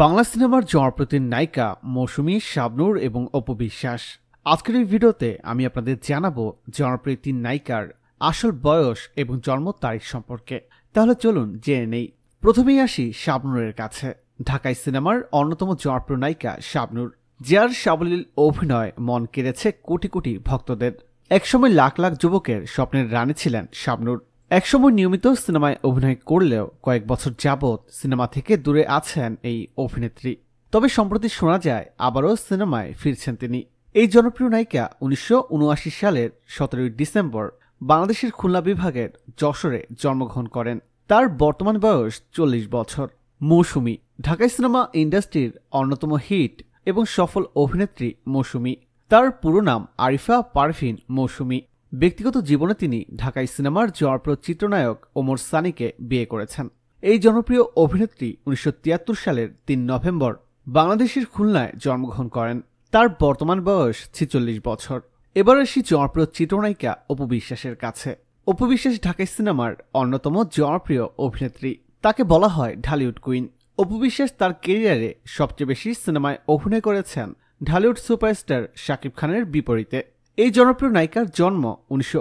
বাংলা সিনেমার জনপ্রতির নায়িকা মৌসুমী শাবনুর এবং অপবিশ্বাস আজকের এই ভিডিওতে আমি আপনাদের জানাবো জনপ্রীতি নায়িকার আসল বয়স এবং জন্ম তারিখ সম্পর্কে তাহলে চলুন জেনে নেই প্রথমেই আসি শাবনুরের কাছে ঢাকায় সিনেমার অন্যতম জনপ্রিয় নায়িকা শাবনুর যার সাবলীল অভিনয় মন কেড়েছে কোটি কোটি ভক্তদের একসময় লাখ লাখ যুবকের স্বপ্নের রানী ছিলেন শাবনুর একসময় নিয়মিত সিনেমায় অভিনয় করলেও কয়েক বছর যাবৎ সিনেমা থেকে দূরে আছেন এই অভিনেত্রী তবে সম্প্রতি শোনা যায় আবারও সিনেমায় ফিরছেন তিনি এই জনপ্রিয় নায়িকা উনিশশো সালের সতেরোই ডিসেম্বর বাংলাদেশের খুলনা বিভাগের যশোরে জন্মগ্রহণ করেন তার বর্তমান বয়স চল্লিশ বছর মৌসুমি ঢাকাই সিনেমা ইন্ডাস্ট্রির অন্যতম হিট এবং সফল অভিনেত্রী মৌসুমি তার পুরো নাম আরিফা পারভিন মৌসুমি ব্যক্তিগত জীবনে তিনি ঢাকায় সিনেমার জয়প্রদ চিত্রনায়ক ওমর সানিকে বিয়ে করেছেন এই জনপ্রিয় অভিনেত্রী উনিশশো সালের তিন নভেম্বর বাংলাদেশের খুলনায় জন্মগ্রহণ করেন তার বর্তমান বয়স ছিচল্লিশ বছর এবার আসি জনপ্রিয় চিত্রনায়িকা অপু বিশ্বাসের কাছে অপু বিশ্বাস ঢাকাই সিনেমার অন্যতম জনপ্রিয় অভিনেত্রী তাকে বলা হয় ঢালিউড কুইন অপু বিশ্বাস তার কেরিয়ারে সবচেয়ে বেশি সিনেমায় অভিনয় করেছেন ঢালিউড সুপারস্টার শাকিব খানের বিপরীতে এই জনপ্রিয় নায়িকার জন্ম উনিশশো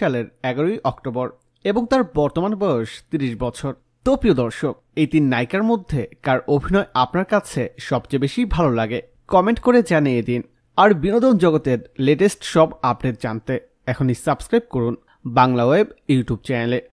সালের এগারোই অক্টোবর এবং তার বর্তমান বয়স ৩০ বছর তো প্রিয় দর্শক এই তিন নায়িকার মধ্যে কার অভিনয় আপনার কাছে সবচেয়ে বেশি ভালো লাগে কমেন্ট করে জানিয়ে দিন আর বিনোদন জগতের লেটেস্ট সব আপডেট জানতে এখনই সাবস্ক্রাইব করুন বাংলা ওয়েব ইউটিউব চ্যানেলে